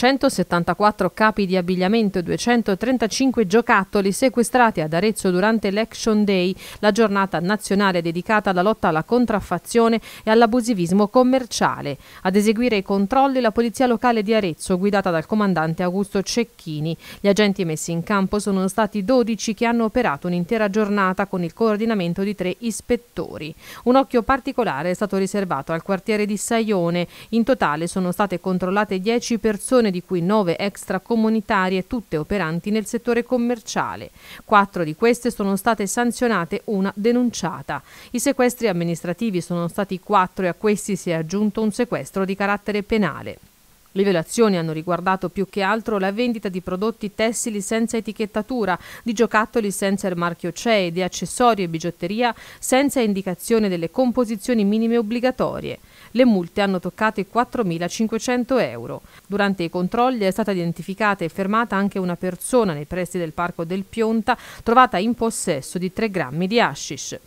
174 capi di abbigliamento e 235 giocattoli sequestrati ad Arezzo durante l'Action Day, la giornata nazionale dedicata alla lotta alla contraffazione e all'abusivismo commerciale. Ad eseguire i controlli la Polizia Locale di Arezzo, guidata dal comandante Augusto Cecchini. Gli agenti messi in campo sono stati 12 che hanno operato un'intera giornata con il coordinamento di tre ispettori. Un occhio particolare è stato riservato al quartiere di Saione. In totale sono state controllate 10 persone persone, di cui 9 extracomunitarie, tutte operanti nel settore commerciale. Quattro di queste sono state sanzionate, una denunciata. I sequestri amministrativi sono stati quattro e a questi si è aggiunto un sequestro di carattere penale. Le violazioni hanno riguardato più che altro la vendita di prodotti tessili senza etichettatura, di giocattoli senza il marchio CEI, di accessori e bigiotteria senza indicazione delle composizioni minime obbligatorie. Le multe hanno toccato i 4.500 euro. Durante i controlli è stata identificata e fermata anche una persona nei pressi del parco del Pionta trovata in possesso di 3 grammi di hashish.